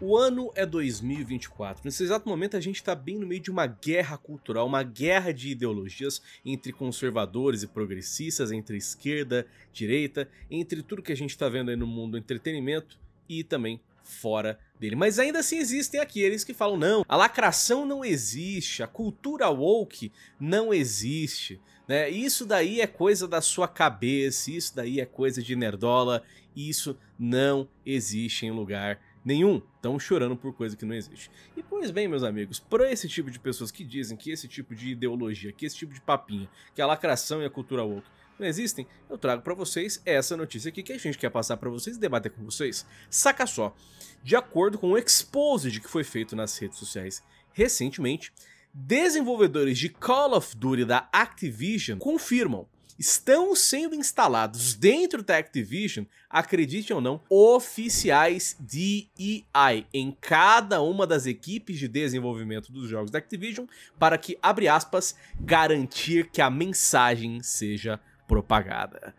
O ano é 2024. Nesse exato momento, a gente está bem no meio de uma guerra cultural, uma guerra de ideologias entre conservadores e progressistas, entre esquerda, direita, entre tudo que a gente está vendo aí no mundo do entretenimento e também fora dele. Mas ainda assim existem aqueles que falam: não, a lacração não existe, a cultura woke não existe. Né? Isso daí é coisa da sua cabeça, isso daí é coisa de nerdola, isso não existe em lugar Nenhum. Estão chorando por coisa que não existe. E pois bem, meus amigos, para esse tipo de pessoas que dizem que esse tipo de ideologia, que esse tipo de papinha, que a lacração e a cultura woke não existem, eu trago para vocês essa notícia aqui que a gente quer passar para vocês e debater com vocês. Saca só. De acordo com o exposed que foi feito nas redes sociais recentemente, desenvolvedores de Call of Duty da Activision confirmam estão sendo instalados dentro da Activision, acredite ou não, oficiais DEI em cada uma das equipes de desenvolvimento dos jogos da Activision para que, abre aspas, garantir que a mensagem seja propagada.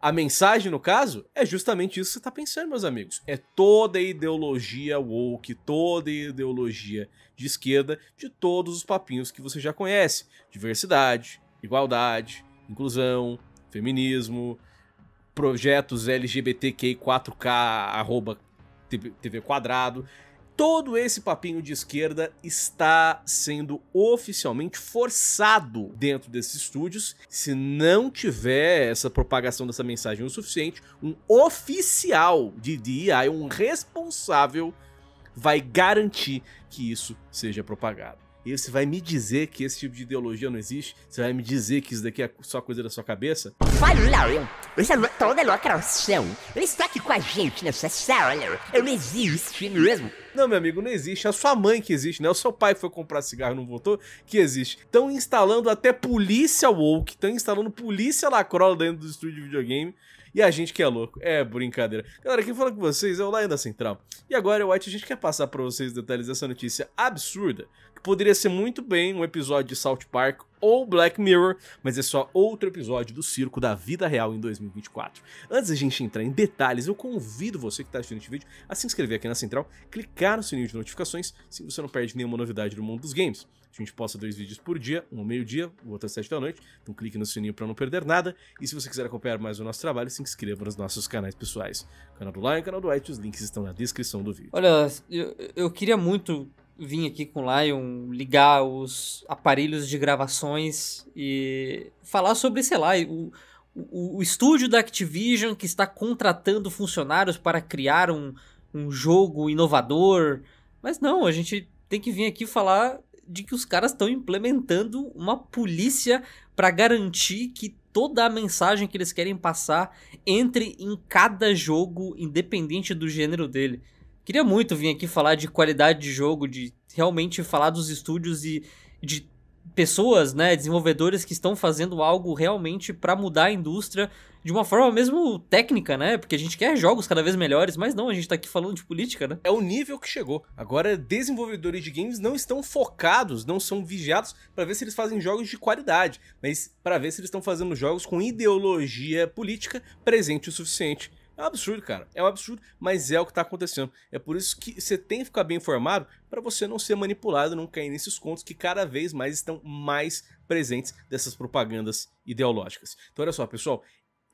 A mensagem, no caso, é justamente isso que você está pensando, meus amigos. É toda a ideologia woke, toda a ideologia de esquerda de todos os papinhos que você já conhece: diversidade, igualdade, inclusão, feminismo, projetos LGBTQI4K, arroba TV quadrado. Todo esse papinho de esquerda está sendo oficialmente forçado dentro desses estúdios. Se não tiver essa propagação dessa mensagem o suficiente, um oficial de DI, um responsável, vai garantir que isso seja propagado. E você vai me dizer que esse tipo de ideologia não existe? Você vai me dizer que isso daqui é só coisa da sua cabeça? Falaram, essa toda lacração. Ele está aqui com a gente nessa sala. Eu não existe mesmo. Não, meu amigo, não existe. É a sua mãe que existe, né? O seu pai foi comprar cigarro e não voltou, que existe. Estão instalando até polícia woke, estão instalando polícia lacrola dentro do estúdio de videogame. E a gente que é louco. É brincadeira. Galera, quem fala com vocês é o Lion da Central. E agora, White, a gente quer passar pra vocês detalhes dessa notícia absurda, que poderia ser muito bem um episódio de South Park ou Black Mirror, mas é só outro episódio do circo da vida real em 2024. Antes da gente entrar em detalhes, eu convido você que está assistindo esse vídeo a se inscrever aqui na Central, clicar no sininho de notificações, assim você não perde nenhuma novidade do mundo dos games. A gente posta dois vídeos por dia, um ao meio-dia, o outro às sete da noite. Então clique no sininho para não perder nada. E se você quiser acompanhar mais o nosso trabalho, se inscreva nos nossos canais pessoais. O canal do Lion, canal do White, os links estão na descrição do vídeo. Olha, eu, eu queria muito vir aqui com o Lion, ligar os aparelhos de gravações e falar sobre, sei lá, o, o, o estúdio da Activision que está contratando funcionários para criar um, um jogo inovador. Mas não, a gente tem que vir aqui falar de que os caras estão implementando uma polícia para garantir que toda a mensagem que eles querem passar entre em cada jogo, independente do gênero dele. Queria muito vir aqui falar de qualidade de jogo, de realmente falar dos estúdios e de pessoas, né, desenvolvedores que estão fazendo algo realmente para mudar a indústria, de uma forma mesmo técnica, né? Porque a gente quer jogos cada vez melhores, mas não, a gente tá aqui falando de política, né? É o nível que chegou. Agora, desenvolvedores de games não estão focados, não são vigiados para ver se eles fazem jogos de qualidade, mas para ver se eles estão fazendo jogos com ideologia política presente o suficiente. É um absurdo, cara. É um absurdo, mas é o que tá acontecendo. É por isso que você tem que ficar bem informado para você não ser manipulado, não cair nesses contos que cada vez mais estão mais presentes dessas propagandas ideológicas. Então, olha só, pessoal,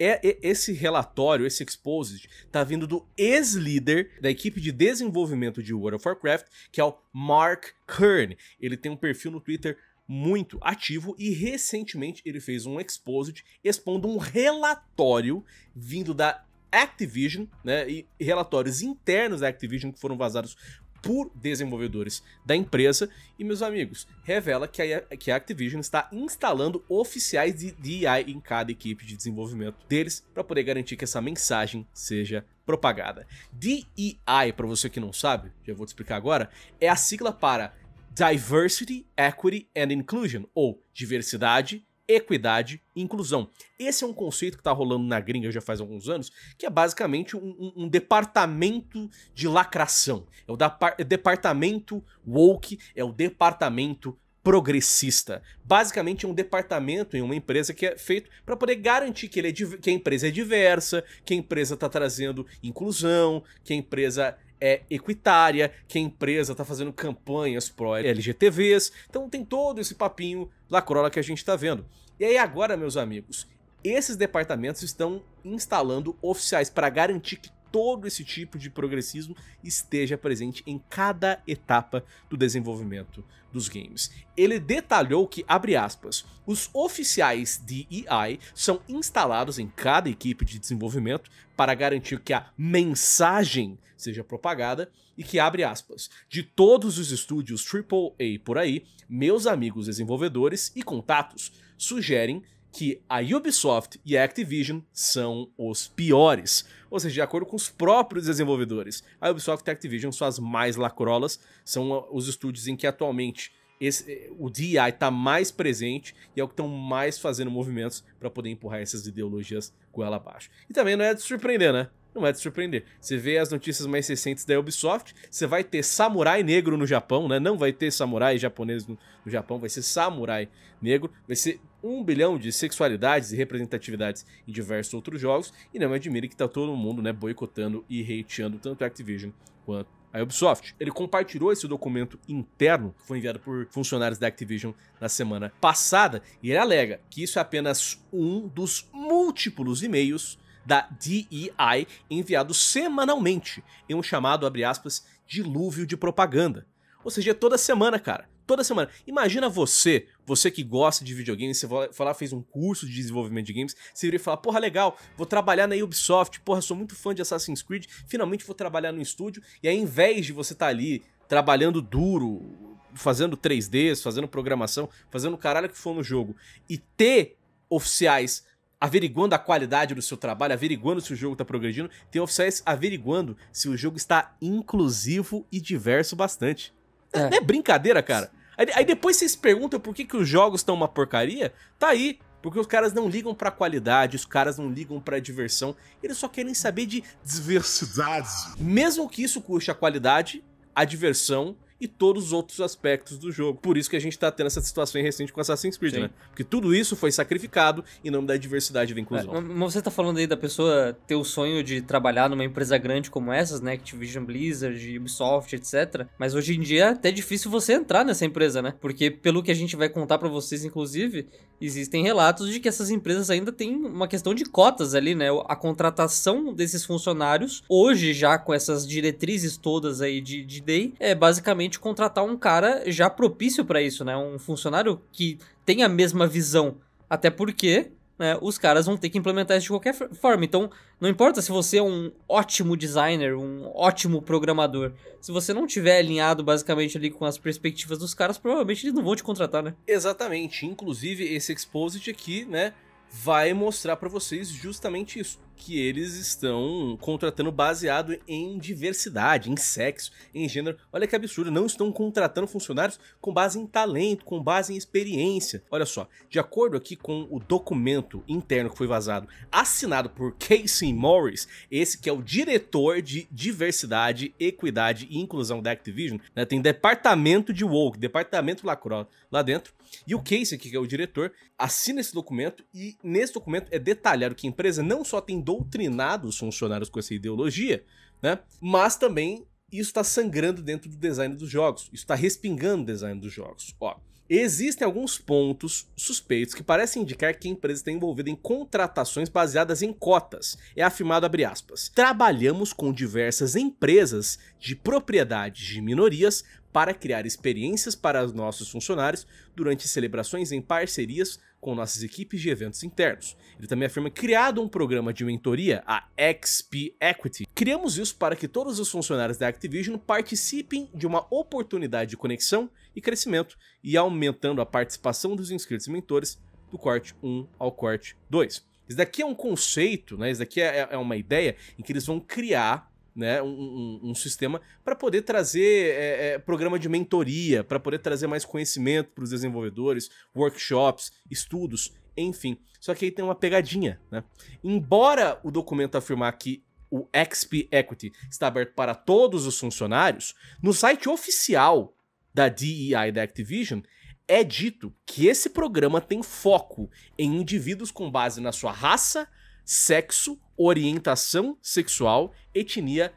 é, é, esse relatório, esse exposed, tá vindo do ex-líder da equipe de desenvolvimento de World of Warcraft, que é o Mark Kern. Ele tem um perfil no Twitter muito ativo e recentemente ele fez um exposed expondo um relatório vindo da Activision, né, e relatórios internos da Activision que foram vazados por desenvolvedores da empresa. E, meus amigos, revela que a, que a Activision está instalando oficiais de DEI em cada equipe de desenvolvimento deles para poder garantir que essa mensagem seja propagada. DEI, para você que não sabe, já vou te explicar agora, é a sigla para Diversity, Equity and Inclusion, ou diversidade, equidade e inclusão. Esse é um conceito que está rolando na gringa já faz alguns anos, que é basicamente um, um, um departamento de lacração. É o é departamento woke, é o departamento progressista. Basicamente é um departamento em uma empresa que é feito para poder garantir que, ele é, que a empresa é diversa, que a empresa está trazendo inclusão, que a empresa é equitária, que a empresa está fazendo campanhas pro LGTVs. Então tem todo esse papinho lacrola que a gente está vendo. E aí agora, meus amigos, esses departamentos estão instalando oficiais para garantir que todo esse tipo de progressismo esteja presente em cada etapa do desenvolvimento dos games. Ele detalhou que, abre aspas, os oficiais de EI são instalados em cada equipe de desenvolvimento para garantir que a mensagem seja propagada e que, abre aspas, de todos os estúdios AAA por aí, meus amigos desenvolvedores e contatos sugerem que a Ubisoft e a Activision são os piores. Ou seja, de acordo com os próprios desenvolvedores. A Ubisoft e a Activision são as mais lacrolas, são os estúdios em que atualmente esse, o DI está mais presente e é o que estão mais fazendo movimentos para poder empurrar essas ideologias goela abaixo. E também não é de surpreender, né? Não é de surpreender. Você vê as notícias mais recentes da Ubisoft, você vai ter samurai negro no Japão, né? Não vai ter samurai japonês no, no Japão, vai ser samurai negro, vai ser um bilhão de sexualidades e representatividades em diversos outros jogos, e não me admira que tá todo mundo né, boicotando e hateando tanto a Activision quanto a Ubisoft. Ele compartilhou esse documento interno que foi enviado por funcionários da Activision na semana passada, e ele alega que isso é apenas um dos múltiplos e-mails da DEI enviado semanalmente em um chamado, aspas, dilúvio de propaganda. Ou seja, é toda semana, cara, toda semana. Imagina você, você que gosta de videogames, você foi lá, fez um curso de desenvolvimento de games, você viria e falar, porra, legal, vou trabalhar na Ubisoft, porra, sou muito fã de Assassin's Creed, finalmente vou trabalhar no estúdio, e aí, em vez de você estar tá ali trabalhando duro, fazendo 3Ds, fazendo programação, fazendo o caralho que for no jogo, e ter oficiais averiguando a qualidade do seu trabalho, averiguando se o jogo está progredindo, tem oficiais averiguando se o jogo está inclusivo e diverso bastante. É. é brincadeira, cara. Aí, aí depois vocês perguntam por que, que os jogos estão uma porcaria. Tá aí, porque os caras não ligam pra qualidade, os caras não ligam pra diversão, eles só querem saber de diversidade. Mesmo que isso custe a qualidade, a diversão e todos os outros aspectos do jogo. Por isso que a gente tá tendo essa situação recente com Assassin's Creed, Sim. né? Porque tudo isso foi sacrificado em nome da diversidade e da inclusão. É, mas você tá falando aí da pessoa ter o sonho de trabalhar numa empresa grande como essas, né? Activision Blizzard, Ubisoft, etc. Mas hoje em dia é até difícil você entrar nessa empresa, né? Porque pelo que a gente vai contar para vocês, inclusive, existem relatos de que essas empresas ainda têm uma questão de cotas ali, né? A contratação desses funcionários, hoje já com essas diretrizes todas aí de, de day é basicamente contratar um cara já propício para isso, né? Um funcionário que tem a mesma visão. Até porque né, os caras vão ter que implementar isso de qualquer forma. Então, não importa se você é um ótimo designer, um ótimo programador, se você não tiver alinhado basicamente ali com as perspectivas dos caras, provavelmente eles não vão te contratar, né? Exatamente. Inclusive, esse Exposit aqui, né, vai mostrar para vocês justamente isso que eles estão contratando baseado em diversidade, em sexo, em gênero. Olha que absurdo, não estão contratando funcionários com base em talento, com base em experiência. Olha só, de acordo aqui com o documento interno que foi vazado, assinado por Casey Morris, esse que é o diretor de diversidade, equidade e inclusão da Activision, né? tem departamento de woke, departamento lacro lá dentro. E o Casey, que é o diretor, assina esse documento e nesse documento é detalhado que a empresa não só tem doutrinado os funcionários com essa ideologia, né? Mas também isso está sangrando dentro do design dos jogos, isso está respingando o design dos jogos. Ó, existem alguns pontos suspeitos que parecem indicar que a empresa está envolvida em contratações baseadas em cotas. É afirmado abre aspas. Trabalhamos com diversas empresas de propriedades de minorias para criar experiências para os nossos funcionários durante celebrações em parcerias com nossas equipes de eventos internos. Ele também afirma criado um programa de mentoria, a XP Equity. Criamos isso para que todos os funcionários da Activision participem de uma oportunidade de conexão e crescimento e aumentando a participação dos inscritos e mentores do corte 1 ao corte 2. Isso daqui é um conceito, né? Isso daqui é, é, é uma ideia em que eles vão criar né, um, um, um sistema para poder trazer é, é, programa de mentoria, para poder trazer mais conhecimento para os desenvolvedores, workshops, estudos, enfim. Só que aí tem uma pegadinha, né? Embora o documento afirmar que o XP Equity está aberto para todos os funcionários, no site oficial da DEI da Activision é dito que esse programa tem foco em indivíduos com base na sua raça, sexo, orientação sexual, etnia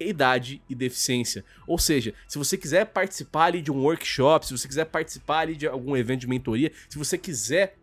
idade e deficiência. Ou seja, se você quiser participar ali de um workshop, se você quiser participar ali de algum evento de mentoria, se você quiser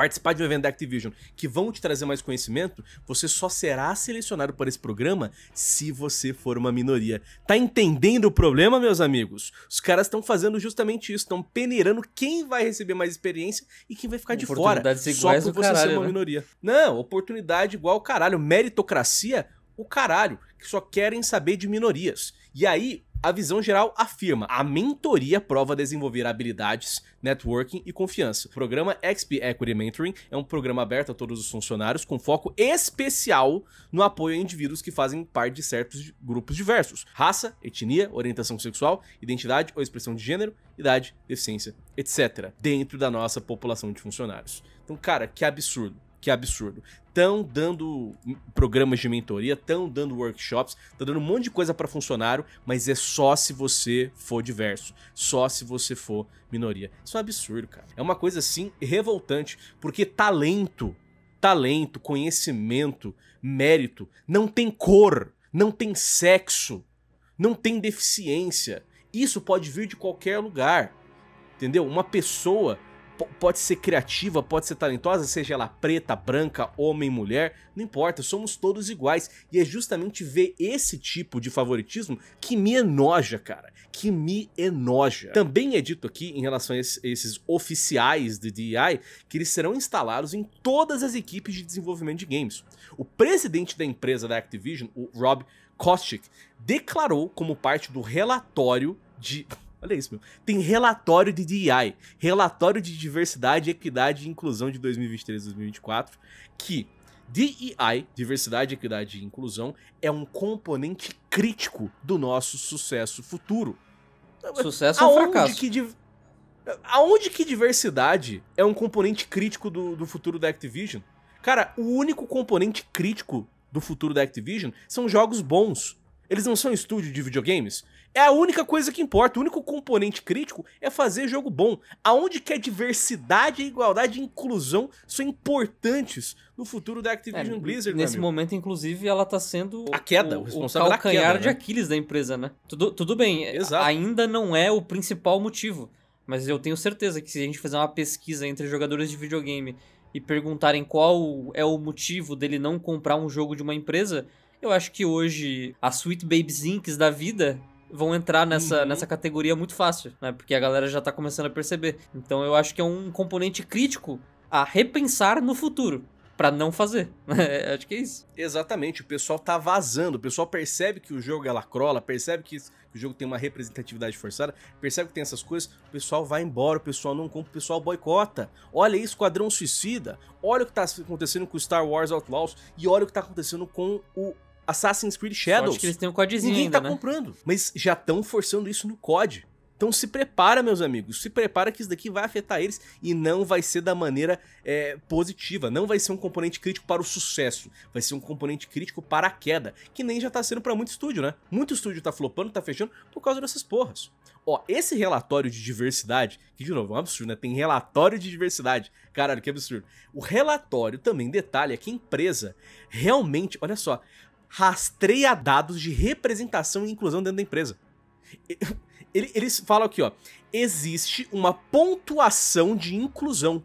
participar de um evento da Activision que vão te trazer mais conhecimento, você só será selecionado para esse programa se você for uma minoria. Tá entendendo o problema, meus amigos? Os caras estão fazendo justamente isso, estão peneirando quem vai receber mais experiência e quem vai ficar de fora. Só por você caralho, ser uma né? minoria. Não, oportunidade igual o caralho. Meritocracia, o caralho. Que só querem saber de minorias. E aí, a visão geral afirma: a mentoria prova desenvolver habilidades, networking e confiança. O programa XP Equity Mentoring é um programa aberto a todos os funcionários com foco especial no apoio a indivíduos que fazem parte de certos grupos diversos: raça, etnia, orientação sexual, identidade ou expressão de gênero, idade, deficiência, etc., dentro da nossa população de funcionários. Então, cara, que absurdo que absurdo. Estão dando programas de mentoria, estão dando workshops, estão dando um monte de coisa para funcionário, mas é só se você for diverso, só se você for minoria. Isso é um absurdo, cara. É uma coisa assim revoltante, porque talento, talento, conhecimento, mérito não tem cor, não tem sexo, não tem deficiência. Isso pode vir de qualquer lugar. Entendeu? Uma pessoa pode ser criativa, pode ser talentosa, seja ela preta, branca, homem, mulher, não importa, somos todos iguais. E é justamente ver esse tipo de favoritismo que me enoja, cara, que me enoja. Também é dito aqui em relação a esses oficiais de DEI que eles serão instalados em todas as equipes de desenvolvimento de games. O presidente da empresa da Activision, o Rob Kostick, declarou como parte do relatório de Olha isso, meu. Tem relatório de DI, relatório de diversidade, equidade e inclusão de 2023 2024, que DEI, diversidade, equidade e inclusão, é um componente crítico do nosso sucesso futuro. Sucesso é Aonde ou fracasso? Que div... Aonde que diversidade é um componente crítico do, do futuro da Activision? Cara, o único componente crítico do futuro da Activision são jogos bons. Eles não são estúdio de videogames. É a única coisa que importa, o único componente crítico é fazer jogo bom. Aonde que a diversidade, a igualdade e a inclusão são importantes no futuro da Activision é, Blizzard. Nesse momento, inclusive, ela tá sendo a queda, o, o responsável o calcanhar queda, né? de Aquiles da empresa, né? Tudo, tudo bem, é, Exato. ainda não é o principal motivo, mas eu tenho certeza que se a gente fizer uma pesquisa entre jogadores de videogame e perguntarem qual é o motivo dele não comprar um jogo de uma empresa, eu acho que hoje a Sweet Baby Zinks da vida vão entrar nessa, uhum. nessa categoria muito fácil, né? Porque a galera já tá começando a perceber. Então eu acho que é um componente crítico a repensar no futuro para não fazer. É, acho que é isso. Exatamente, o pessoal tá vazando, o pessoal percebe que o jogo ela é crola, percebe que, o jogo tem uma representatividade forçada, percebe que tem essas coisas, o pessoal vai embora, o pessoal não compra, o pessoal boicota. Olha aí, Esquadrão Suicida, olha o que tá acontecendo com Star Wars Outlaws e olha o que tá acontecendo com o Assassin's Creed Shadows. Acho que eles têm um codezinho Ninguém ainda, tá né? comprando, mas já estão forçando isso no COD. Então se prepara, meus amigos, se prepara que isso daqui vai afetar eles e não vai ser da maneira é, positiva, não vai ser um componente crítico para o sucesso, vai ser um componente crítico para a queda, que nem já tá sendo para muito estúdio, né? Muito estúdio tá flopando, tá fechando por causa dessas porras. Ó, esse relatório de diversidade, que de novo é um absurdo, né? Tem relatório de diversidade, caralho, que absurdo. O relatório também detalha que a empresa realmente, olha só, rastreia dados de representação e inclusão dentro da empresa. Ele, eles falam aqui, ó. Existe uma pontuação de inclusão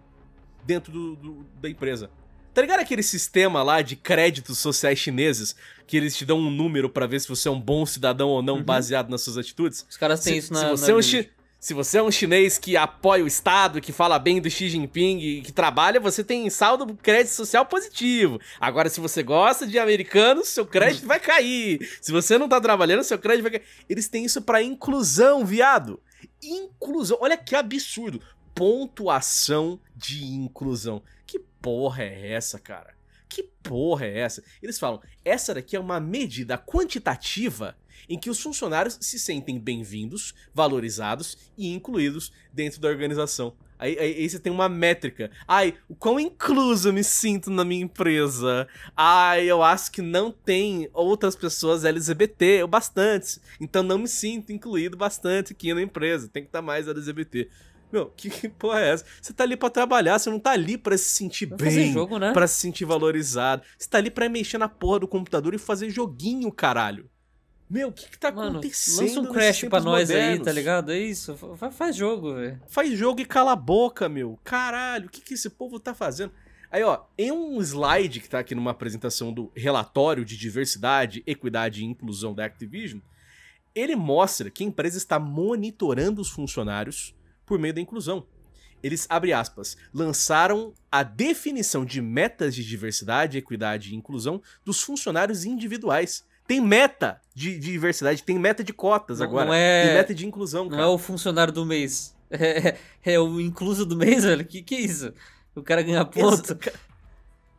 dentro do, do, da empresa. Tá ligado aquele sistema lá de créditos sociais chineses que eles te dão um número para ver se você é um bom cidadão ou não uhum. baseado nas suas atitudes? Os caras têm se, isso na, se você na é um chi... Se você é um chinês que apoia o Estado, que fala bem do Xi Jinping e que trabalha, você tem saldo crédito social positivo. Agora, se você gosta de americanos, seu crédito vai cair. Se você não tá trabalhando, seu crédito vai cair. Eles têm isso para inclusão, viado. Inclusão. Olha que absurdo. Pontuação de inclusão. Que porra é essa, cara? Que porra é essa? Eles falam: essa daqui é uma medida quantitativa em que os funcionários se sentem bem-vindos, valorizados e incluídos dentro da organização. Aí, aí, aí, você tem uma métrica. Ai, o quão incluso eu me sinto na minha empresa. Ai, eu acho que não tem outras pessoas LGBT o bastante. Então não me sinto incluído bastante aqui na empresa. Tem que estar tá mais LGBT. Meu, que, que porra é essa? Você tá ali pra trabalhar, você não tá ali pra se sentir pra bem, jogo, né? pra se sentir valorizado. Você tá ali pra mexer na porra do computador e fazer joguinho, caralho. Meu, o que que tá Mano, acontecendo? Lança um Crash pra nós modernos? aí, tá ligado? É isso. Faz, faz jogo, velho. Faz jogo e cala a boca, meu. Caralho, o que que esse povo tá fazendo? Aí, ó, em um slide que tá aqui numa apresentação do relatório de diversidade, equidade e inclusão da Activision, ele mostra que a empresa está monitorando os funcionários por meio da inclusão. Eles, abre aspas, lançaram a definição de metas de diversidade, equidade e inclusão dos funcionários individuais. Tem meta de, de diversidade, tem meta de cotas não, agora. Não é... Tem meta de inclusão, cara. Não é o funcionário do mês. É, é, é o incluso do mês, velho? Que que é isso? O cara ganha ponto.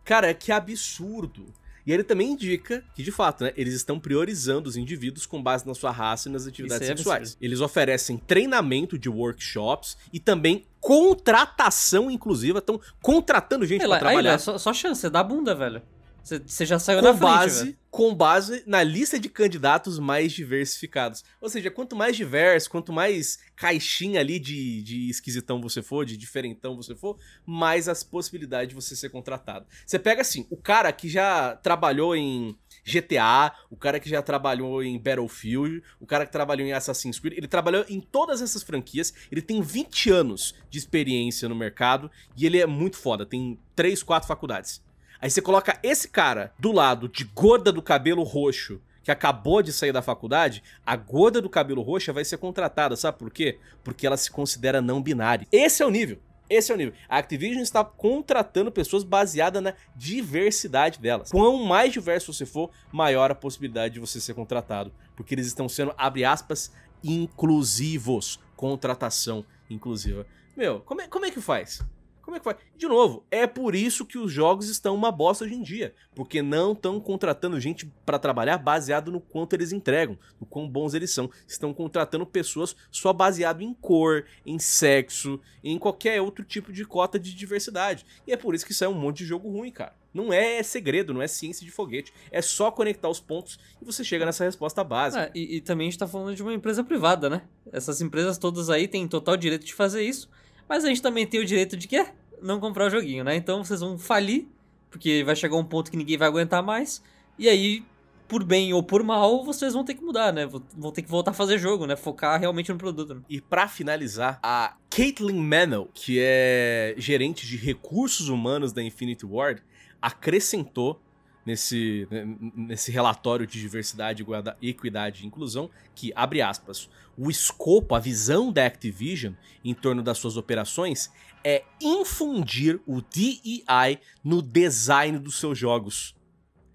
cara, é que é absurdo. E ele também indica que, de fato, né, eles estão priorizando os indivíduos com base na sua raça e nas atividades Isso é sexuais. É eles oferecem treinamento de workshops e também contratação inclusiva. Estão contratando gente para trabalhar. Aí, só, só chance, você dá bunda, velho. Você já saiu com na frente, base, velho com base na lista de candidatos mais diversificados. Ou seja, quanto mais diverso, quanto mais caixinha ali de, de esquisitão você for, de diferentão você for, mais as possibilidades de você ser contratado. Você pega assim, o cara que já trabalhou em GTA, o cara que já trabalhou em Battlefield, o cara que trabalhou em Assassin's Creed, ele trabalhou em todas essas franquias, ele tem 20 anos de experiência no mercado e ele é muito foda, tem 3, 4 faculdades. Aí você coloca esse cara do lado de gorda do cabelo roxo, que acabou de sair da faculdade, a gorda do cabelo roxa vai ser contratada, sabe por quê? Porque ela se considera não binária. Esse é o nível. Esse é o nível. A Activision está contratando pessoas baseada na diversidade delas. Quanto mais diverso você for, maior a possibilidade de você ser contratado. Porque eles estão sendo, abre aspas, inclusivos. Contratação inclusiva. Meu, como é, como é que faz? Como é que faz? De novo, é por isso que os jogos estão uma bosta hoje em dia. Porque não estão contratando gente para trabalhar baseado no quanto eles entregam, no quão bons eles são. Estão contratando pessoas só baseado em cor, em sexo, em qualquer outro tipo de cota de diversidade. E é por isso que sai um monte de jogo ruim, cara. Não é segredo, não é ciência de foguete. É só conectar os pontos e você chega nessa resposta básica. Ah, e, e também a gente tá falando de uma empresa privada, né? Essas empresas todas aí têm total direito de fazer isso. Mas a gente também tem o direito de quê? Não comprar o joguinho, né? Então vocês vão falir, porque vai chegar um ponto que ninguém vai aguentar mais. E aí, por bem ou por mal, vocês vão ter que mudar, né? Vão ter que voltar a fazer jogo, né? Focar realmente no produto. Né? E para finalizar, a Caitlin Mannell, que é gerente de recursos humanos da Infinity Ward, acrescentou nesse, né, nesse relatório de diversidade, equidade e inclusão, que, abre aspas, o escopo, a visão da Activision em torno das suas operações é infundir o DEI no design dos seus jogos.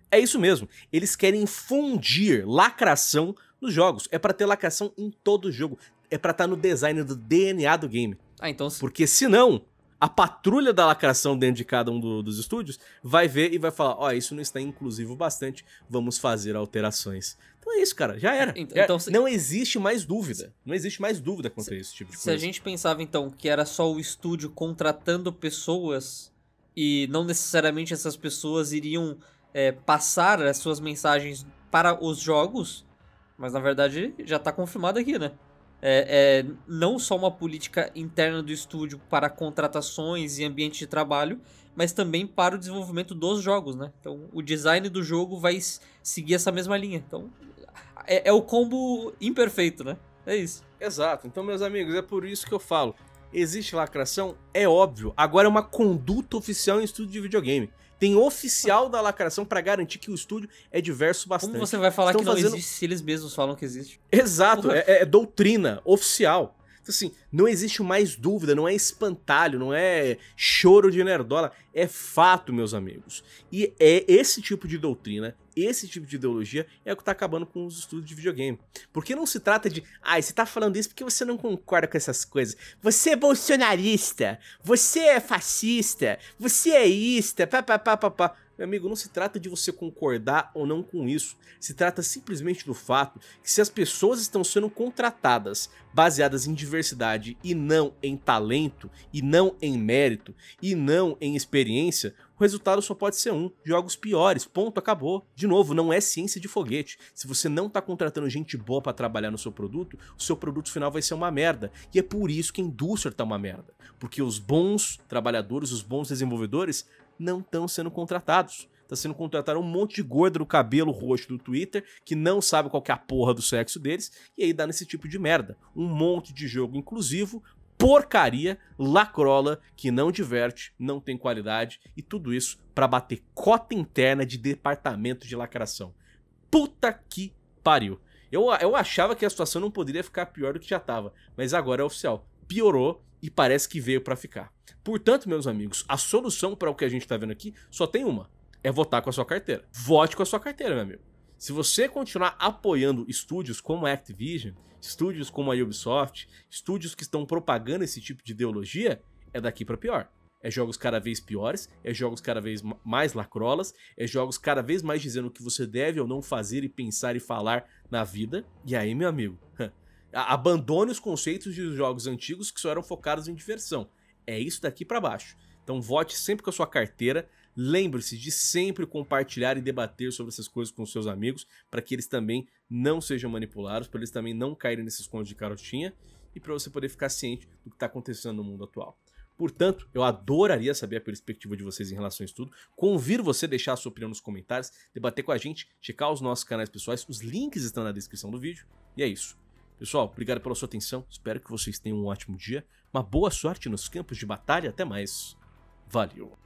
É isso mesmo, eles querem fundir lacração nos jogos. É para ter lacração em todo jogo. É para estar tá no design do DNA do game. Ah, então. Porque senão, a patrulha da lacração dentro de cada um do, dos estúdios vai ver e vai falar: ó, oh, isso não está inclusivo bastante, vamos fazer alterações. Então é isso, cara, já era. Então, já, então se... Não existe mais dúvida. Não existe mais dúvida quanto a esse tipo de coisa. Se a gente pensava, então, que era só o estúdio contratando pessoas e não necessariamente essas pessoas iriam é, passar as suas mensagens para os jogos, mas na verdade já está confirmado aqui, né? é, é, não só uma política interna do estúdio para contratações e ambiente de trabalho, mas também para o desenvolvimento dos jogos, né? Então, o design do jogo vai seguir essa mesma linha. Então, é, é o combo imperfeito, né? É isso. Exato. Então, meus amigos, é por isso que eu falo. Existe lacração? É óbvio. Agora é uma conduta oficial em estúdio de videogame. Tem oficial da lacração para garantir que o estúdio é diverso bastante. Como você vai falar Estão que não fazendo... existe se eles mesmos falam que existe? Exato, é, é, doutrina oficial. Então, assim, não existe mais dúvida, não é espantalho, não é choro de nerdola, é fato, meus amigos. E é esse tipo de doutrina esse tipo de ideologia é o que está acabando com os estudos de videogame. Porque não se trata de, ah, você está falando isso porque você não concorda com essas coisas. Você é bolsonarista, você é fascista, você é ista, papapá. Meu amigo, não se trata de você concordar ou não com isso. Se trata simplesmente do fato que se as pessoas estão sendo contratadas baseadas em diversidade e não em talento, e não em mérito, e não em experiência, o resultado só pode ser um: jogos piores. Ponto, acabou. De novo, não é ciência de foguete. Se você não está contratando gente boa para trabalhar no seu produto, o seu produto final vai ser uma merda. E é por isso que a indústria está uma merda. Porque os bons trabalhadores, os bons desenvolvedores, não estão sendo contratados. Tá sendo contratado um monte de gorda do cabelo roxo do Twitter, que não sabe qual que é a porra do sexo deles, e aí dá nesse tipo de merda. Um monte de jogo inclusivo, porcaria, lacrola, que não diverte, não tem qualidade, e tudo isso para bater cota interna de departamento de lacração. Puta que pariu. Eu, eu achava que a situação não poderia ficar pior do que já tava, mas agora é oficial piorou e parece que veio para ficar. Portanto, meus amigos, a solução para o que a gente está vendo aqui só tem uma: é votar com a sua carteira. Vote com a sua carteira, meu amigo. Se você continuar apoiando estúdios como a Activision, estúdios como a Ubisoft, estúdios que estão propagando esse tipo de ideologia, é daqui para pior. É jogos cada vez piores, é jogos cada vez mais lacrolas, é jogos cada vez mais dizendo o que você deve ou não fazer e pensar e falar na vida. E aí, meu amigo, abandone os conceitos de jogos antigos que só eram focados em diversão. É isso daqui para baixo. Então vote sempre com a sua carteira. Lembre-se de sempre compartilhar e debater sobre essas coisas com seus amigos, para que eles também não sejam manipulados, para eles também não caírem nesses contos de carotinha e para você poder ficar ciente do que está acontecendo no mundo atual. Portanto, eu adoraria saber a perspectiva de vocês em relação a isso tudo. Convido você a deixar a sua opinião nos comentários, debater com a gente, checar os nossos canais pessoais, os links estão na descrição do vídeo. E é isso. Pessoal, obrigado pela sua atenção. Espero que vocês tenham um ótimo dia. Uma boa sorte nos campos de batalha. Até mais. Valeu.